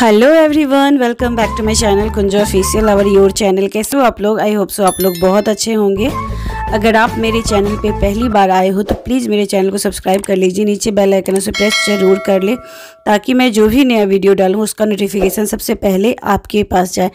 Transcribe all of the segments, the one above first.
hello everyone welcome back to my channel कुंजो official our your channel कैसे हो आप लोग आई होप सो आप लोग बहुत अच्छे होंगे अगर आप मेरे चैनल पे पहली बार आए हो तो प्लीज़ मेरे चैनल को सब्सक्राइब कर लीजिए नीचे बेल आइकन उसे प्रेस जरूर कर ले ताकि मैं जो भी नया वीडियो डालूँ उसका नोटिफिकेशन सबसे पहले आपके पास जाए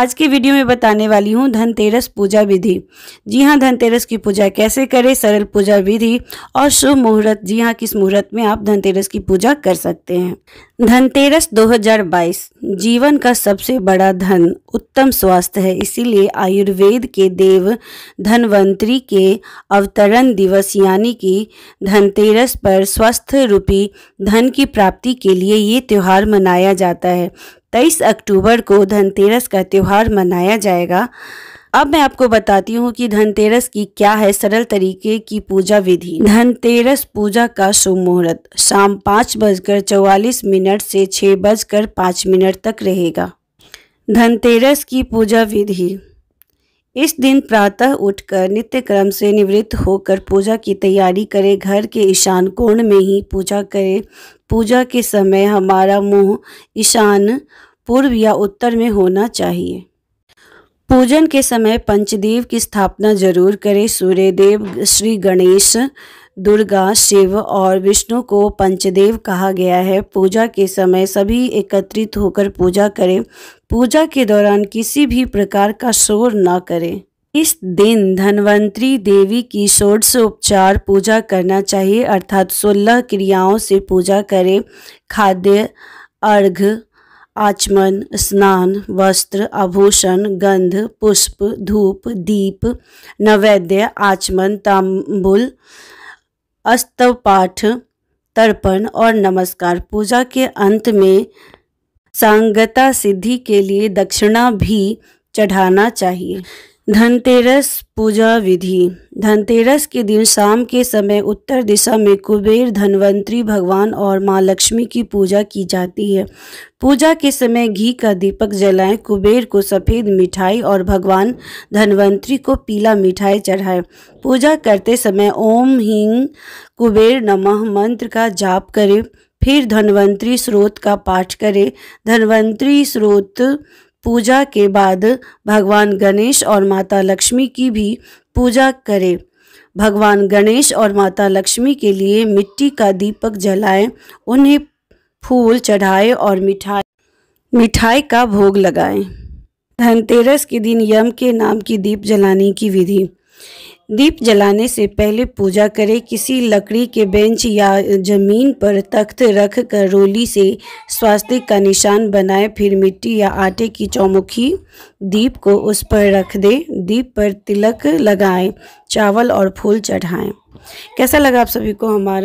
आज के वीडियो में बताने वाली हूँ धनतेरस पूजा विधि जी हाँ धनतेरस की पूजा कैसे करें सरल पूजा विधि और शुभ मुहूर्त जी हाँ किस मुहूर्त में आप धनतेरस की पूजा कर सकते हैं धनतेरस 2022 जीवन का सबसे बड़ा धन उत्तम स्वास्थ्य है इसीलिए आयुर्वेद के देव धनवंतरी देवी के अवतरण दिवस यानी कि धनतेरस पर स्वस्थ रूपी धन की प्राप्ति के लिए ये त्यौहार मनाया जाता है तेईस अक्टूबर को धनतेरस का त्यौहार मनाया जाएगा अब मैं आपको बताती हूँ कि धनतेरस की क्या है सरल तरीके की पूजा विधि धनतेरस पूजा का शुभ मुहूर्त शाम पाँच बजकर चौवालीस मिनट से छः बजकर पाँच मिनट तक रहेगा धनतेरस की पूजा विधि इस दिन प्रातः उठकर नित्य क्रम से निवृत्त होकर पूजा की तैयारी करें घर के ईशान कोण में ही पूजा करें पूजा के समय हमारा मुंह ईशान पूर्व या उत्तर में होना चाहिए पूजन के समय पंचदेव की स्थापना जरूर करें सूर्य देव श्री गणेश दुर्गा शिव और विष्णु को पंचदेव कहा गया है पूजा के समय सभी एकत्रित होकर पूजा करें पूजा के दौरान किसी भी प्रकार का शोर ना करें इस दिन धनवंतरी देवी की से उपचार पूजा करना चाहिए अर्थात सोलह क्रियाओं से पूजा करें खाद्य अर्घ आचमन स्नान वस्त्र आभूषण गंध पुष्प धूप दीप नवेद्य आचमन तांबुल अस्तव पाठ तर्पण और नमस्कार पूजा के अंत में सांगता सिद्धि के लिए दक्षिणा भी चढ़ाना चाहिए धनतेरस पूजा विधि धनतेरस के दिन शाम के समय उत्तर दिशा में कुबेर धनवंतरी भगवान और माँ लक्ष्मी की पूजा की जाती है पूजा के समय घी का दीपक जलाएं कुबेर को सफ़ेद मिठाई और भगवान धनवंतरी को पीला मिठाई चढ़ाएं पूजा करते समय ओम ही कुबेर नमः मंत्र का जाप करें फिर धनवंतरी स्रोत का पाठ करें धनवंतरी स्रोत पूजा के बाद भगवान गणेश और माता लक्ष्मी की भी पूजा करें भगवान गणेश और माता लक्ष्मी के लिए मिट्टी का दीपक जलाएं उन्हें फूल चढ़ाएं और मिठाई मिठाई का भोग लगाएं धनतेरस के दिन यम के नाम की दीप जलाने की विधि दीप जलाने से पहले पूजा करें किसी लकड़ी के बेंच या जमीन पर तख्त रख कर रोली से स्वास्थ्य का निशान बनाएं फिर मिट्टी या आटे की चौमुखी दीप को उस पर रख दें दीप पर तिलक लगाएं चावल और फूल चढ़ाएं कैसा लगा आप सभी को हमारा